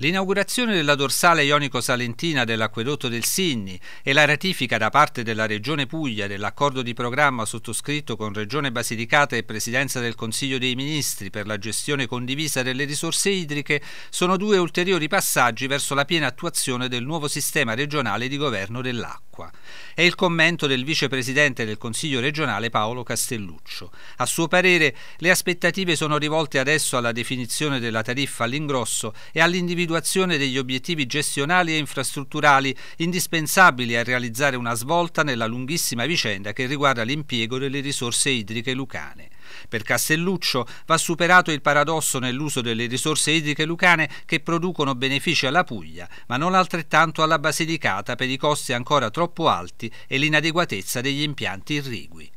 L'inaugurazione della dorsale ionico-salentina dell'acquedotto del Sinni e la ratifica da parte della Regione Puglia dell'accordo di programma sottoscritto con Regione Basilicata e Presidenza del Consiglio dei Ministri per la gestione condivisa delle risorse idriche sono due ulteriori passaggi verso la piena attuazione del nuovo sistema regionale di governo dell'acqua. È il commento del vicepresidente del Consiglio regionale Paolo Castelluccio. A suo parere le aspettative sono rivolte adesso alla definizione della tariffa all'ingrosso e all'individuazione degli obiettivi gestionali e infrastrutturali indispensabili a realizzare una svolta nella lunghissima vicenda che riguarda l'impiego delle risorse idriche lucane. Per Castelluccio va superato il paradosso nell'uso delle risorse idriche lucane che producono benefici alla Puglia, ma non altrettanto alla Basilicata per i costi ancora troppo alti e l'inadeguatezza degli impianti irrigui.